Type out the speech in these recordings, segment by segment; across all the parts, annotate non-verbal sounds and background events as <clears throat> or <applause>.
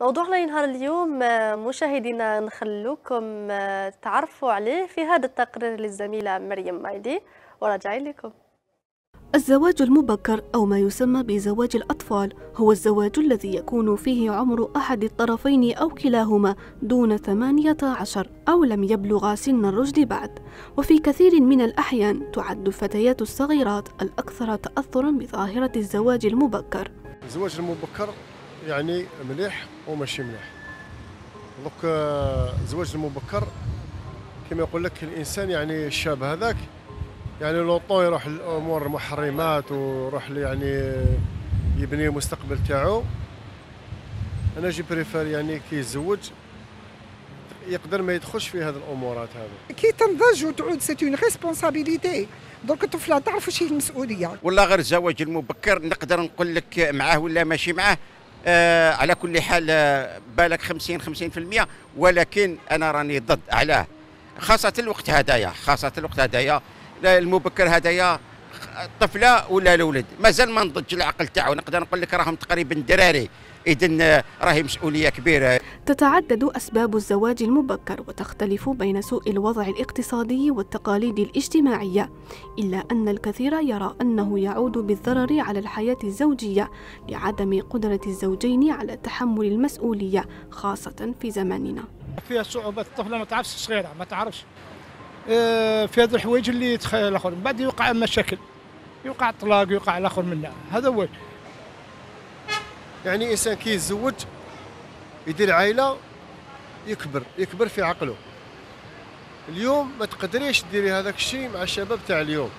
موضوعنا ينهار اليوم آه، مشاهدينا نخلوكم آه، تعرفوا عليه في هذا التقرير للزميله مريم مايدي وراجعين لكم الزواج المبكر أو ما يسمى بزواج الأطفال هو الزواج الذي يكون فيه عمر أحد الطرفين أو كلاهما دون 18 أو لم يبلغ سن الرشد بعد وفي كثير من الأحيان تعد الفتيات الصغيرات الأكثر تأثرا بظاهرة الزواج المبكر الزواج المبكر يعني مليح وماشي مليح دوك الزواج آه، المبكر كما يقول لك الانسان يعني الشاب هذاك يعني لو طون يروح للامور المحرمات ويروح يعني يبني المستقبل تاعو انا جي بريفير يعني كي يتزوج يقدر ما يدخلش في هذه الامورات هذه كي تنضج وتعود سيت اون ريسبونسابيلتي دونك الطفله تعرف واش هي المسؤوليه والله غير الزواج المبكر نقدر نقول لك معاه ولا ماشي معاه آه على كل حال آه، بالك 50 50% ولكن انا راني ضد علاه خاصه الوقت هدايا خاصه الوقت هدايا المبكر هدايا الطفله ولا الولد مازال ما نضج العقل تاعو نقدر نقول لك راهم تقريبا دراري إذن راهي مسؤوليه كبيره تتعدد اسباب الزواج المبكر وتختلف بين سوء الوضع الاقتصادي والتقاليد الاجتماعيه الا ان الكثير يرى انه يعود بالضرر على الحياه الزوجيه لعدم قدره الزوجين على تحمل المسؤوليه خاصه في زماننا فيها صعوبات الطفله ما تعرفش صغيره ما تعرفش آه، في هذه الحوايج اللي تخيل الاخر من بعد يوقع مشاكل يوقع طلاق يوقع الاخر منها هذا هو يعني انسان كي يتزوج يدير عائله يكبر يكبر في عقله اليوم ما تقدريش ديري هذاك الشيء مع الشباب تاع اليوم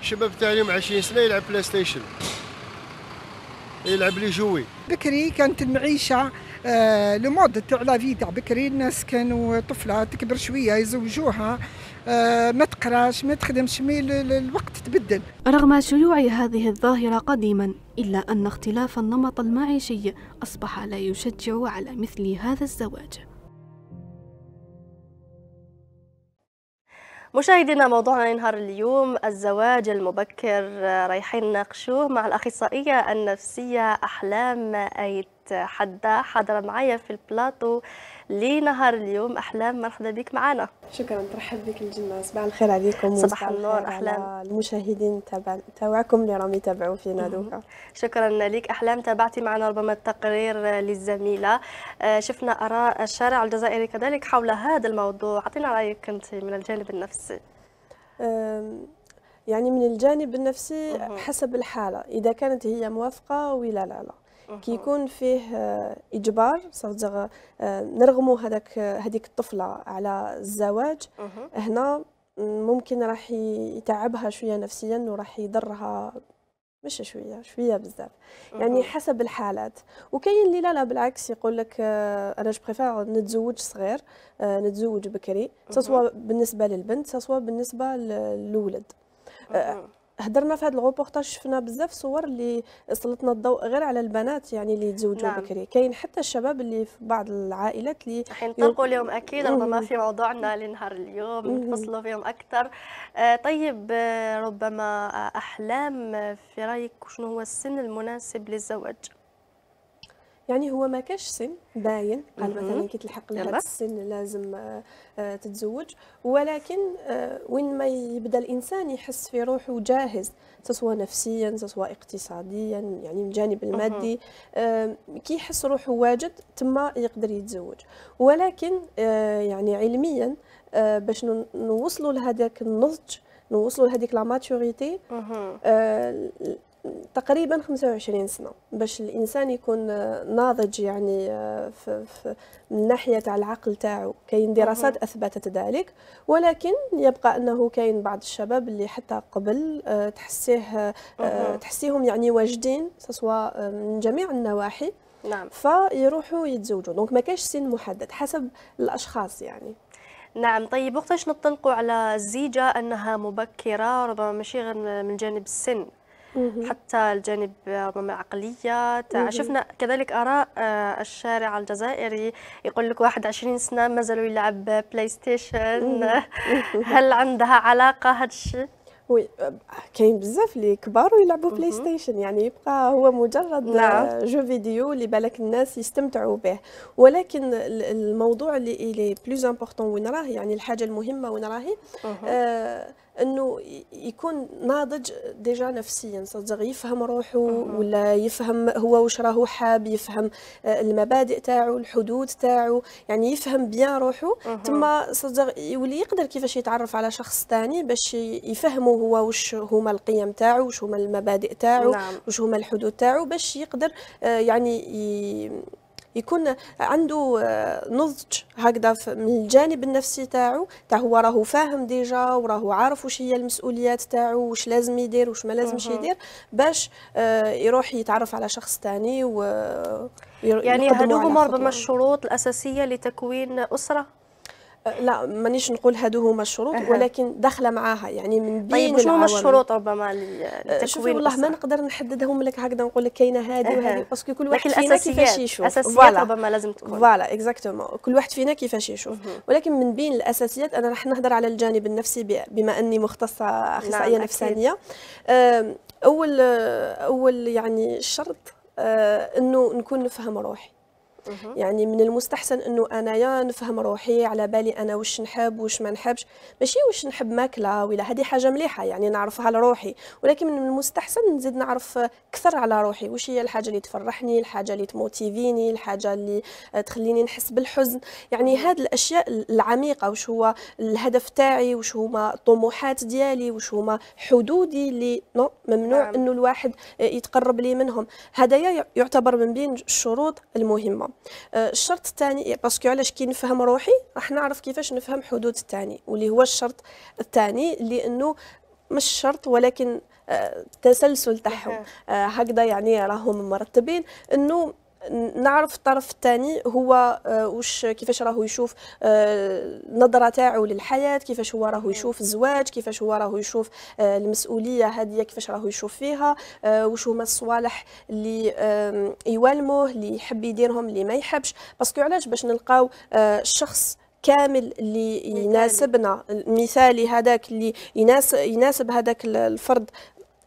الشباب تاع اليوم 20 سنه يلعب بلاي ستيشن يلعب لي جوي بكري كانت المعيشه آه، لو مود تاع لا في تاع بكري الناس كانوا طفله تكبر شويه يزوجوها آه، ما تقراش ما تخدمش مي الوقت تبدل رغم شيوع هذه الظاهره قديما الا ان اختلاف النمط المعيشي اصبح لا يشجع على مثل هذا الزواج مشاهدينا موضوعنا لنهار اليوم الزواج المبكر آه، رايحين نناقشوه مع الاخصائيه النفسيه احلام ايت حدا حاضره معايا في البلاطو لنهار اليوم احلام مرحبا بك معنا شكرا ترحب بك الجنه صباح الخير عليكم صباح النور احلام المشاهدين تبع تاعكم اللي راهم يتابعوا فينا دوكا شكرا لك احلام تابعتي معنا ربما التقرير للزميله آه، شفنا اراء الشارع الجزائري كذلك حول هذا الموضوع اعطينا رايك انت من الجانب النفسي يعني من الجانب النفسي حسب الحاله اذا كانت هي موافقه ولا لا لا كي يكون فيه آه، اجبار صدق آه، نرغموا هذاك هذيك الطفله على الزواج هنا ممكن راح يتعبها شويه نفسيا وراح يضرها مش شويه شويه بزاف يعني حسب الحالات وكاين اللي لا لا بالعكس يقول لك آه، انا جو بريفير نتزوج صغير نتزوج بكري سواء بالنسبه للبنت سواء بالنسبه للولد هدرنا في هذا الغوبورتاج شفنا بزاف صور اللي سلطنا الضوء غير على البنات يعني اللي يتزوجوا نعم. بكري كاين حتى الشباب اللي في بعض العائلات اللي حينطلقوا يو... لهم اكيد ربما في موضوعنا لنهار اليوم نفصلوا فيهم اكثر آه طيب آه، ربما احلام آه، في رايك شنو هو السن المناسب للزواج يعني هو ما كاش سن باين قال مثلا كي تلحق لهذا السن لازم آه، آه، تتزوج ولكن آه، وين ما يبدا الانسان يحس في روحه جاهز سواء نفسيا سواء اقتصاديا يعني من الجانب المادي كي يحس روحه واجد تما يقدر يتزوج ولكن يعني علميا باش نوصلوا لهذاك النضج نوصلوا لهذيك لا ماتوريتي تقريبا 25 سنه باش الانسان يكون آه، ناضج يعني آه، في في من الناحيه تاع العقل تاعو كاين دراسات اثبتت ذلك ولكن يبقى انه كاين بعض الشباب اللي حتى قبل آه، تحسيه تحسيهم يعني واجدين سواء من جميع النواحي نعم فيروحوا يتزوجوا دونك ما كاش سن محدد حسب الاشخاص يعني نعم طيب وقتاش نطلقوا على الزيجه انها مبكره ربما ماشي غير من جانب السن حتى الجانب ربما العقلية شفنا كذلك آراء آه، الشارع الجزائري يقول لك 21 سنة ما زالوا يلعب بلاي ستيشن <laughs> هل عندها علاقة هذا الشيء؟ وي كاين بزاف اللي كبار ويلعبوا بلاي ستيشن يعني يبقى هو مجرد آه، نعم. جو فيديو اللي بالك الناس يستمتعوا به ولكن الموضوع اللي اللي بلوز امبورطون وين راه يعني الحاجه المهمه وين راهي انه يكون ناضج ديجا نفسيا صدق يفهم روحه ولا يفهم هو واش راهو حاب يفهم آه، المبادئ تاعو الحدود تاعو يعني يفهم بيان روحه ثم صدق يولي يقدر كيفاش يتعرف على شخص ثاني باش يفهمه هو واش هما القيم تاعو واش هما المبادئ تاعو نعم. واش هما الحدود تاعو باش يقدر آه، يعني ي... يكون عنده آه، نضج هكذا من الجانب النفسي تاعو تاع هو راهو فاهم ديجا وراهو عارف واش هي المسؤوليات تاعو واش لازم يدير واش ما لازمش يدير باش آه، يروح يتعرف على شخص ثاني و آه، يعني هذو هما ربما الشروط الاساسيه لتكوين اسره لا مانيش نقول هادو هما الشروط أه. ولكن داخله معاها يعني من بين طيب شنو هما الشروط ربما للتكوين أه، شوفي والله ما نقدر نحددهم لك هكذا نقول لك كاينه هذه أه. وهذه باسكو كل واحد فينا كيفاش يشوف الاساسيات ربما لازم تكون فوالا اكزاكتومون كل واحد فينا كيفاش يشوف ولكن من بين الاساسيات انا راح نهضر على الجانب النفسي بما اني مختصه نعم، اخصائيه نعم نفسانيه اول اول يعني شرط أه، انه نكون نفهم روحي يعني من المستحسن انه انايا نفهم روحي على بالي انا واش نحب واش ما نحبش ماشي واش نحب ماكله ولا هذه حاجه مليحه يعني نعرفها لروحي ولكن من المستحسن نزيد نعرف اكثر على روحي واش هي الحاجه اللي تفرحني الحاجه اللي تموتيفيني الحاجه اللي آه، تخليني نحس بالحزن يعني هاد الاشياء العميقه واش هو الهدف تاعي واش هما الطموحات ديالي واش هما حدودي اللي نو ممنوع نعم. انه الواحد آه، يتقرب لي منهم هذايا يعتبر من بين الشروط المهمه آه، الشرط الثاني يعني باسكو علاش كي نفهم روحي راح نعرف كيفاش نفهم حدود الثاني واللي هو الشرط الثاني لانه مش شرط ولكن التسلسل آه، تاعهم آه، هكذا يعني راهم مرتبين انه نعرف الطرف الثاني هو آه، واش كيفاش راهو يشوف آه، النظره تاعو للحياه كيفاش هو راهو يشوف الزواج كيفاش هو راهو يشوف آه، المسؤوليه هذه كيفاش راهو يشوف فيها واش هما الصوالح اللي يوالموه اللي يحب يديرهم اللي ما يحبش باسكو علاش باش نلقاو الشخص كامل اللي يناسبنا المثالي هذاك اللي يناسب يناسب هذاك الفرد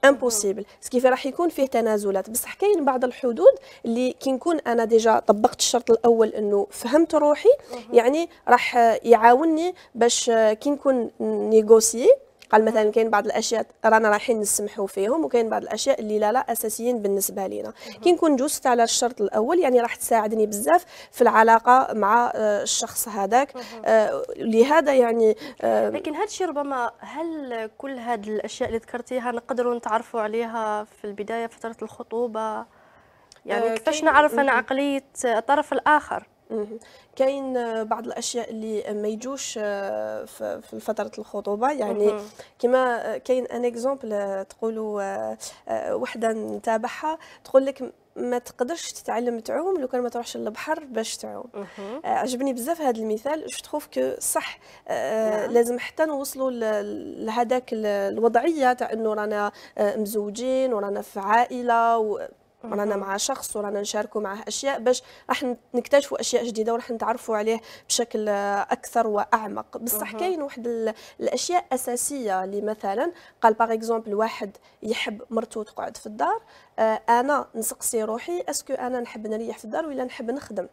امبوسيبل سكيفي راح يكون فيه تنازلات بصح كاين بعض الحدود اللي كي نكون انا ديجا طبقت الشرط الاول انه فهمت روحي يعني راح يعاونني باش كي نكون نيغوسيي قال مثلا كاين بعض الاشياء رانا رايحين نسمحوا فيهم وكاين بعض الاشياء اللي لا لا اساسيين بالنسبه لينا كي نكون جوست على الشرط الاول يعني راح تساعدني بزاف في العلاقه مع آه، الشخص هذاك آه، لهذا يعني آه، لكن هذا الشيء ربما هل كل هذه الاشياء اللي ذكرتيها نقدروا نتعرفوا عليها في البدايه فتره الخطوبه يعني كيفاش نعرف انا عقليه الطرف الاخر كاين بعض الاشياء اللي ما يجوش آه، في فتره الخطوبه يعني كما آه، كاين ان اكزومبل آه، تقولوا وحده نتابعها تقول لك ما تقدرش تتعلم تعوم لو كان ما تروحش للبحر باش تعوم عجبني بزاف هذا المثال جو تخوف كو صح آه نعم. لازم حتى نوصلوا لهذاك الوضعيه تاع انه رانا مزوجين ورانا في عائله و رانا مع شخص ورانا نشاركوا معه اشياء باش راح نكتشفوا اشياء جديده وراح نتعرفوا عليه بشكل اكثر واعمق بصح كاين واحد الاشياء اساسيه اللي مثلا قال باغ اكزومبل واحد يحب مرته تقعد في الدار آه، انا نسقسي روحي اسكو انا نحب نريح في الدار ولا نحب نخدم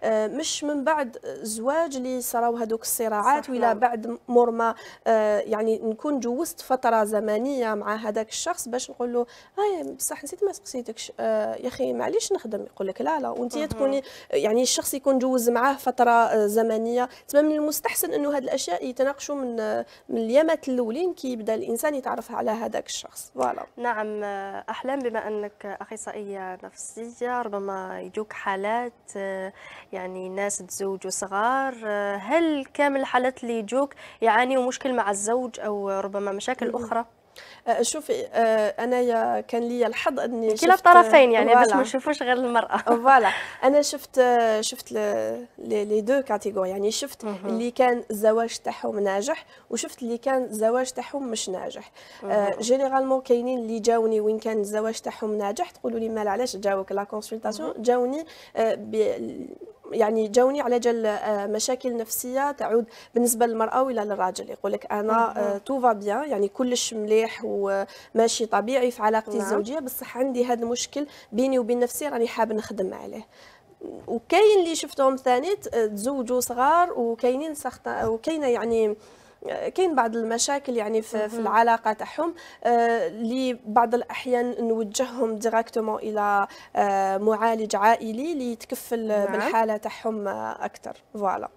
آه، مش من بعد الزواج اللي صراو هذوك الصراعات ولا بعد مور ما آه، يعني نكون جوزت فتره زمنيه مع هذاك الشخص باش نقول له اي بصح نسيت ما سقسيتكش يا اخي معليش نخدم يقول لك لا لا وانت تكوني يعني الشخص يكون جوز معاه فتره زمنيه تما من المستحسن انه هذه الاشياء يتناقشوا من من اليامات الاولين كي يبدا الانسان يتعرف على هذاك الشخص فوالا نعم احلام بما ان لك اخصائيه نفسيه ربما يجوك حالات آه، يعني ناس تزوجوا صغار آه، هل كامل الحالات اللي يجوك يعانيوا مشكل مع الزوج او ربما مشاكل اخرى أه، شوفي أه، انايا كان لي الحظ اني كلا الطرفين يعني باش ما نشوفوش غير المراه <laughs> فوالا انا شفت شفت لي دو كاتيجوري يعني شفت اللي كان الزواج تاعهم ناجح وشفت اللي كان الزواج تاعهم مش ناجح أه، جينيرالمون كاينين اللي جاوني وين كان الزواج تاعهم ناجح تقولوا لي مال علاش جاوك لا كونسلطاسيون جاوني يعني جوني على جال آه، مشاكل نفسيه تعود بالنسبه للمراه ولا للراجل يقول لك انا تو فا بيان يعني كلش مليح وماشي طبيعي في علاقتي نعم. الزوجيه بصح عندي هذا المشكل بيني وبين نفسي راني حاب نخدم عليه وكاين اللي شفتهم ثاني تزوجوا صغار وكاينين وكاينه يعني كاين بعض المشاكل يعني في, في العلاقه تاعهم اللي آه، بعض الاحيان نوجههم ديراكتومون الى آه، معالج عائلي اللي يتكفل نعم. بالحاله تاعهم آه، اكثر فوالا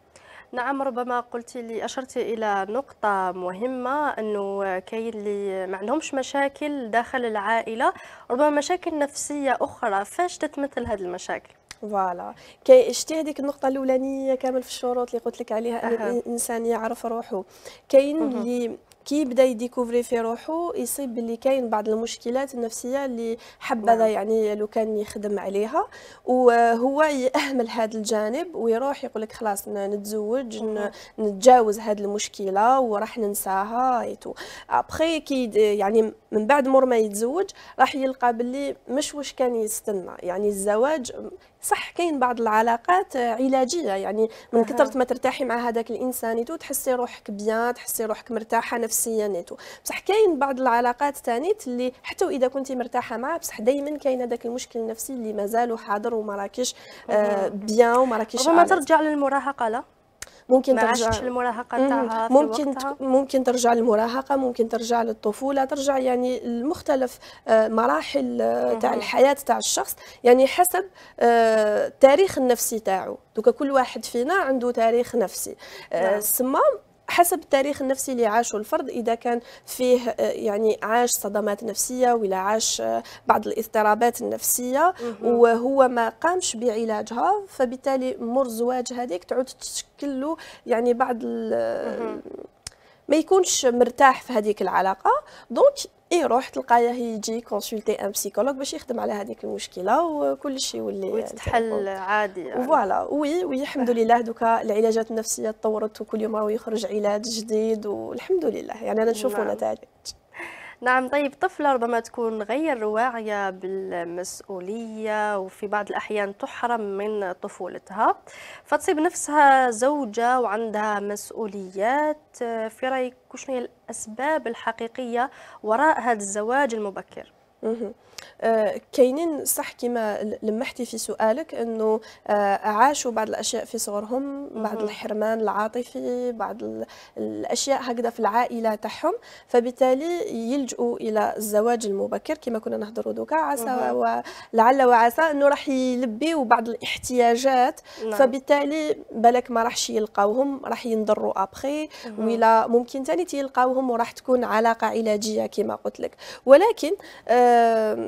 نعم ربما قلت لي اشرت الى نقطه مهمه انه كاين اللي ما عندهمش مشاكل داخل العائله ربما مشاكل نفسيه اخرى فاش تتمثل هذه المشاكل فوالا كي شتي هذيك النقطة الأولانية كامل في الشروط اللي قلت لك عليها أن الإنسان يعرف روحه كاين اللي كي بدا يديكوفري في روحه يصيب باللي كاين بعض المشكلات النفسيه اللي حبذا نعم. يعني لو كان يخدم عليها وهو يأهمل هذا الجانب ويروح يقول لك خلاص نتزوج نتجاوز هذه المشكله وراح ننساها ايتو ابخي كي يعني من بعد مور ما يتزوج راح يلقى باللي مش واش كان يستنى يعني الزواج صح كاين بعض العلاقات علاجيه يعني من كثرت ما ترتاحي مع هذاك الانسان تو تحسي روحك بيان تحسي روحك مرتاحه نفسيا نيتو بصح كاين بعض العلاقات ثاني اللي حتى واذا كنتي مرتاحه معاه بصح دائما كاين هذاك المشكل النفسي اللي مازال حاضر وما راكيش آه بيان وما راكيش ربما ترجع للمراهقه لا ممكن ما ترجع المراهقه تاعها ممكن ممكن ترجع للمراهقه ممكن ترجع للطفوله ترجع يعني لمختلف آه، مراحل آه، تاع الحياه تاع الشخص يعني حسب التاريخ آه، النفسي تاعو دوكا كل واحد فينا عنده تاريخ نفسي السمام نعم. حسب التاريخ النفسي اللي عاشه الفرد اذا كان فيه آه، يعني عاش صدمات نفسيه ولا عاش آه، بعض الاضطرابات النفسيه وهو ما قامش بعلاجها فبالتالي مر الزواج هذيك تعود تشكل له يعني بعض ما يكونش مرتاح في هذيك العلاقه دونك يروح تلقاه يجي كونسلتي ان سيكولوج باش يخدم على هذيك المشكله وكل شيء يولي يتحل عادي يعني. فوالا وي وي الحمد لله دوكا العلاجات النفسيه تطورت وكل يوم راهو يخرج علاج جديد والحمد لله يعني انا نشوفوا نعم. نتائج نعم طيب طفلة ربما تكون غير واعية بالمسؤولية وفي بعض الأحيان تحرم من طفولتها فتصيب نفسها زوجة وعندها مسؤوليات في رأيك شنو هي الأسباب الحقيقية وراء هذا الزواج المبكر؟ آه، كاينين صح كما لمحتي في سؤالك انه آه، عاشوا بعض الاشياء في صغرهم بعض الحرمان العاطفي بعض الاشياء هكذا في العائله تاعهم فبالتالي يلجؤوا الى الزواج المبكر كما كنا نهضروا دوكا عسى ولعل وعسى انه راح يلبيوا بعض الاحتياجات نعم. فبالتالي بالك ما راحش يلقاوهم راح ينضروا ابخي ولا ممكن ثاني تلقاوهم وراح تكون علاقه علاجيه كما قلت لك ولكن آه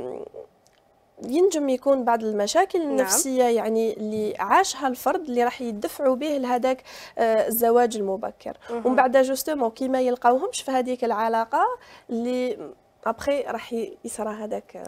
ينجم يكون بعض المشاكل نعم. النفسيه نعم. يعني اللي عاشها الفرد اللي راح يدفعوا به لهذاك آه، الزواج المبكر ومن بعد جوستومون كي ما يلقاوهمش في هذيك العلاقه اللي ابخي راح يصرى هذاك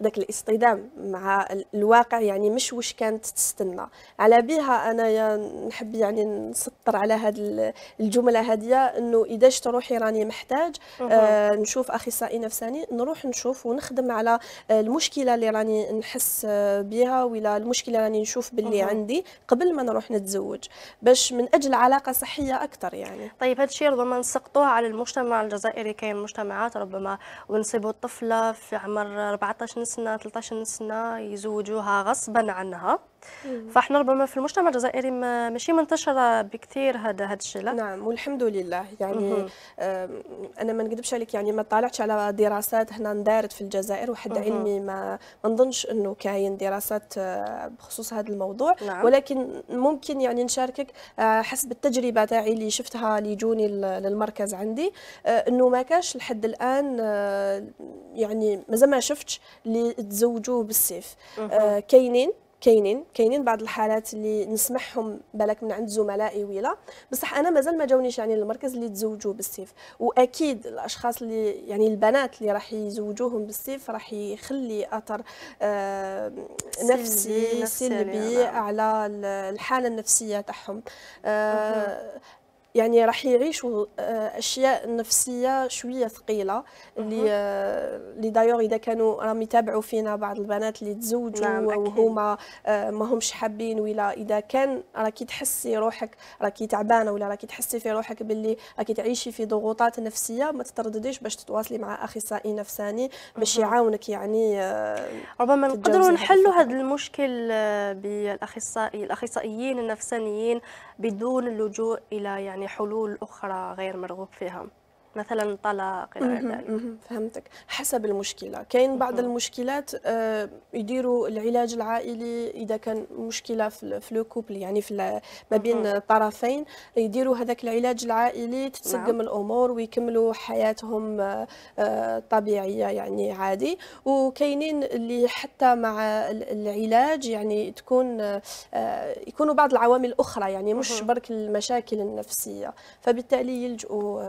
داك الاصطدام مع الواقع يعني مش واش كانت تستنى على بها انايا نحب يعني نسطر على هذه الجمله هذه انه اذا شت روحي راني محتاج آه نشوف اخصائي نفساني نروح نشوف ونخدم على المشكله اللي راني نحس بها ولا المشكله راني نشوف باللي أوه. عندي قبل ما نروح نتزوج باش من اجل علاقه صحيه اكثر يعني طيب هذا الشيء ربما نسقطوه على المجتمع الجزائري كاين مجتمعات ربما ونصيبوا الطفله في عمر 14 سنه سنه 13 سنه يزوجوها غصبا عنها فاحنا ربما في المجتمع الجزائري ماشي منتشره بكثير هذا هذا الشيء نعم والحمد لله يعني انا ما نكذبش عليك يعني ما طالعتش على دراسات هنا دارت في الجزائر وحد علمي ما ما نظنش انه كاين دراسات آه، بخصوص هذا الموضوع نعم. ولكن ممكن يعني نشاركك آه، حسب التجربه تاعي اللي شفتها اللي جوني للمركز عندي آه، انه ما كاش لحد الان يعني مازال ما شفتش اللي تزوجوه بالسيف كاينين كاينين كاينين بعض الحالات اللي نسمحهم بالك من عند زملائي ولا بصح انا مازال ما جاونيش يعني المركز اللي تزوجوا بالسيف واكيد الاشخاص اللي يعني البنات اللي راح يزوجوهم بالسيف راح يخلي اثر آه نفسي سلبي, سلبي نعم. على الحاله النفسيه تاعهم آه يعني راح يعيشوا آه، اشياء نفسيه شويه ثقيله اللي آه، اللي دايوغ اذا كانوا راهم يتابعوا فينا بعض البنات اللي تزوجوا نعم وهما آه، ما همش حابين ولا اذا كان راكي تحسي روحك راكي تعبانه ولا راكي تحسي في روحك باللي راكي تعيشي في ضغوطات نفسيه ما تتردديش باش تتواصلي مع اخصائي نفساني باش يعاونك يعني ربما نقدروا نحلوا هذا المشكل بالاخصائي الاخصائيين النفسانيين بدون اللجوء الى يعني حلول أخرى غير مرغوب فيها مثلا طلاق الى فهمتك حسب المشكله كاين بعض المشكلات آه، يديروا العلاج العائلي اذا كان مشكله في لو كوبل يعني في ما بين الطرفين يديروا هذاك العلاج العائلي تتسقم نعم. الامور ويكملوا حياتهم آه، آه، طبيعيه يعني عادي وكاينين اللي حتى مع العلاج يعني تكون يكونوا بعض العوامل الاخرى يعني مش برك المشاكل النفسيه فبالتالي يلجؤوا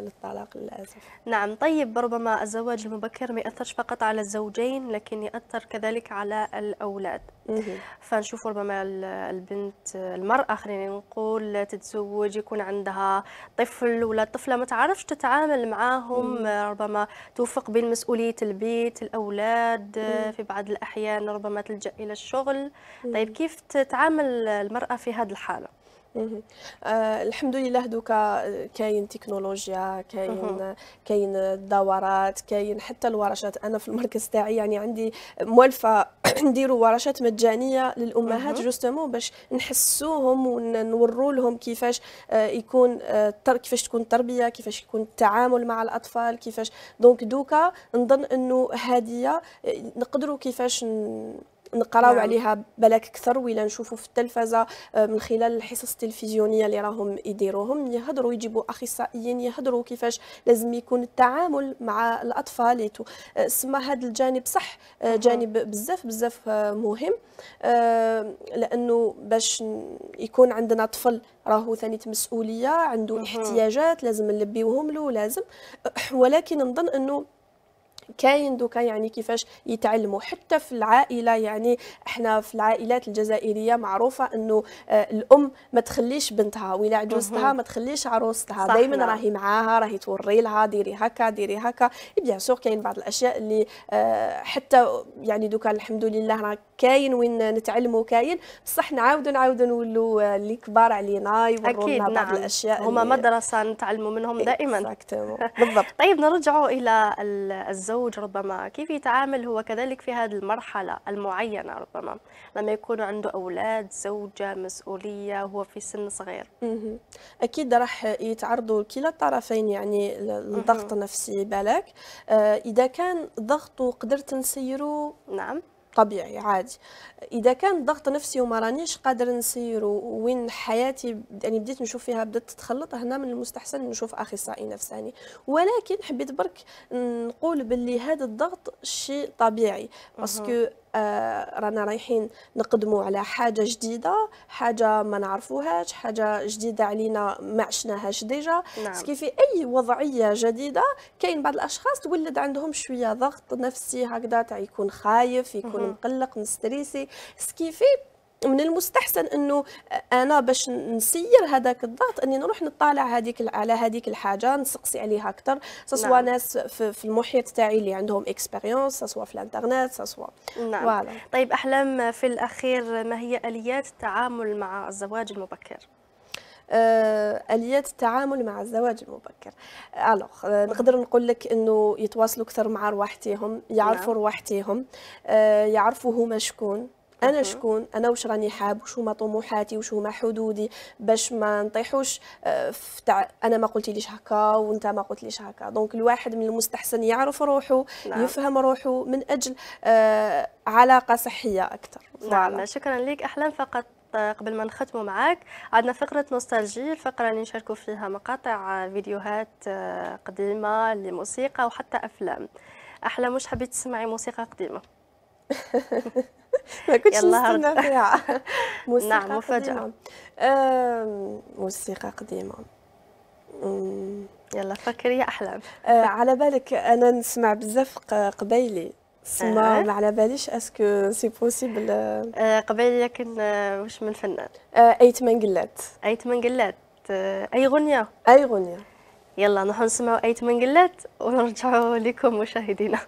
للطلاق الطلاق للأسف نعم طيب ربما الزواج المبكر ما يأثرش فقط على الزوجين لكن يأثر كذلك على الأولاد فنشوف ربما البنت المرأة خلينا نقول تتزوج يكون عندها طفل ولا طفلة ما تعرفش تتعامل معاهم ربما توفق بين مسؤولية البيت الأولاد في بعض الأحيان ربما تلجأ إلى الشغل طيب كيف تتعامل المرأة في هذه الحالة؟ آه الحمد لله دوكا آه، كاين تكنولوجيا كاين آه، كاين الدورات كاين حتى الورشات انا في المركز تاعي يعني عندي موالفه <clears throat> نديروا ورشات مجانيه للامهات جوستومون باش نحسوهم ونوروا لهم كيفاش آه، يكون كيفاش تكون التربيه كيفاش يكون التعامل مع الاطفال كيفاش دونك دوكا نظن انه هديه نقدروا كيفاش نقراو نعم. عليها بلاك اكثر ولا نشوفوا في التلفزه آه، من خلال الحصص التلفزيونيه اللي راهم يديروهم يهضروا يجيبوا اخصائيين يهضروا كيفاش لازم يكون التعامل مع الاطفال آه، سما هذا الجانب صح آه، جانب بزاف بزاف مهم لانه باش يكون عندنا طفل راهو ثاني مسؤوليه عنده احتياجات لازم نلبيوهم له لازم ولكن نظن انه كاين دوكا يعني كيفاش يتعلموا حتى في العائله يعني احنا في العائلات الجزائريه معروفه انه آه، الام ما تخليش بنتها ولا عجوزتها ما تخليش عروستها دائما راهي معاها راهي توري لها ديري هكا ديري هكا بيان سور كاين بعض الاشياء اللي آه، حتى يعني دوكا الحمد لله راه كاين وين نتعلموا كاين بصح نعاودوا نعاودوا نولوا آه، اللي كبار علينا يورونا بعض نعم. الاشياء هما مدرسه نتعلموا منهم دائما بالضبط طيب نرجعوا الى الزوج الزوج ربما كيف يتعامل هو كذلك في هذه المرحلة المعينة ربما لما يكون عنده أولاد زوجة مسؤولية هو في سن صغير أكيد راح يتعرضوا كلا الطرفين يعني للضغط النفسي بالك آه، إذا كان ضغطه قدرت نسيره نعم طبيعي عادي اذا كان ضغط نفسي وما رانيش قادر نسير وين حياتي يعني بديت نشوف فيها بدات تتخلط هنا من المستحسن نشوف اخصائي نفساني ولكن حبيت برك نقول باللي هذا الضغط شيء طبيعي باسكو آه، رانا رايحين نقدموا على حاجه جديده حاجه ما نعرفوهاش حاجه جديده علينا ما عشناهاش ديجا نعم. في اي وضعيه جديده كاين بعض الاشخاص تولد عندهم شويه ضغط نفسي هكذا تاع يكون خايف يكون مقلق مستريسي سكيفي من المستحسن انه انا باش نسير هذاك الضغط اني نروح نطالع هذيك على هذيك الحاجه نسقسي عليها اكثر سواء نعم. ناس في, في المحيط تاعي اللي عندهم اكسبيريونس سواء في الانترنت سواء نعم طيب احلام في الاخير ما هي اليات التعامل مع الزواج المبكر آه، اليات التعامل مع الزواج المبكر الوغ آه، نعم. نقدر نقول لك انه يتواصلوا اكثر مع رواحتيهم يعرفوا نعم. رواحتيهم آه، يعرفوا هما شكون انا شكون انا واش راني حاب وشو ما طموحاتي وشو ما حدودي باش ما نطيحوش آه، في تاع انا ما قلتليش هكا وانت ما قلتليش هكا دونك الواحد من المستحسن يعرف روحه نعم. يفهم روحه من اجل آه علاقه صحيه اكثر نعم شكرا لك احلام فقط آه، قبل ما نختموا معاك عندنا فقرة نوستالجي الفقرة اللي نشاركوا فيها مقاطع آه، فيديوهات قديمة لموسيقى وحتى أفلام أحلام مش حبيت تسمعي موسيقى قديمة <laughs> ما كنتش نستنى فيها <laughs> موسيقى نعم مفاجأة موسيقى قديمة يلا فكري احلام أه، على بالك انا نسمع بزاف قبيلي سما آه. ما على باليش اسكو سي بوسيبل آه قبيل لكن آه واش من فنان آه ايت منقلات ايت منقلات آه اي غنيه اي غنيه يلا نحن نسمعوا ايت منقلات ونرجعوا لكم مشاهدينا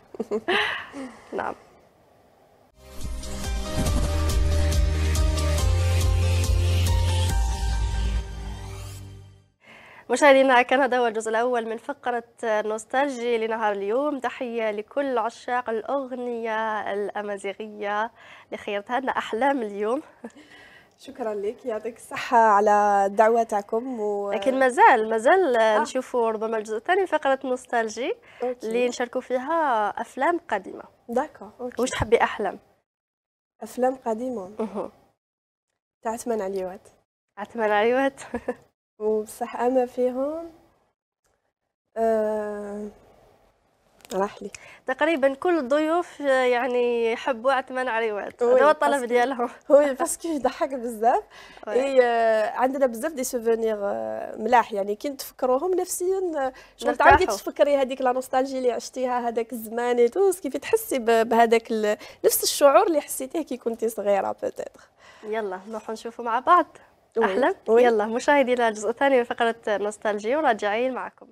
<laughs> نعم مشاهدينا كان هذا هو الجزء الأول من فقرة نوستالجي لنهار اليوم تحية لكل عشاق الأغنية الأمازيغية اللي خيرتها لنا أحلام اليوم <laughs> شكرا لك يعطيك الصحة على الدعوة تاعكم و... لكن مازال مازال آه. نشوفوا ربما الجزء الثاني من فقرة نوستالجي اللي نشاركوا فيها أفلام قديمة داكور واش تحبي أحلام؟ أفلام قديمة تاع عثمان عليوات عثمان عليوات <laughs> وبصح اما فيهم آه راح لي تقريبا كل الضيوف يعني يحبوا عثمان عريوات هذا هو الطلب ديالهم وي باسكو يضحك بزاف إيه <laughs> عندنا بزاف دي سوفونير euh، ملاح يعني كي نتفكروهم نفسيا آه، شغل تعاودي تفكري هذيك لا نوستالجي اللي عشتيها هذاك الزمان اي توس كيف تحسي بهذاك نفس الشعور اللي حسيتيه كي كنتي صغيره بوتيتر يلا نروحوا نشوفوا مع بعض أهلا يلا مشاهدينا الجزء الثاني من فقرة نوستالجيا وراجعين معكم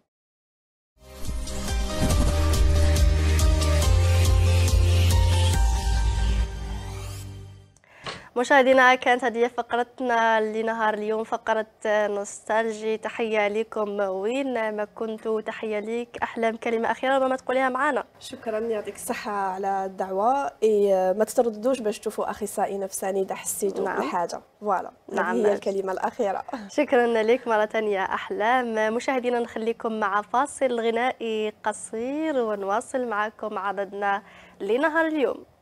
مشاهدينا كانت هذه فقرتنا لنهار اليوم فقرة نوستالجي تحية لكم وين ما كنتوا تحية ليك أحلام كلمة أخيرة ربما تقوليها معنا شكرا يعطيك الصحة على الدعوة ما تترددوش باش تشوفوا أخصائي نفساني إذا حسيتوا نعم. بحاجة فوالا نعم هي الكلمة الأخيرة <laughs> شكرا لك مرة ثانية أحلام مشاهدينا نخليكم مع فاصل غنائي قصير ونواصل معكم عددنا لنهار اليوم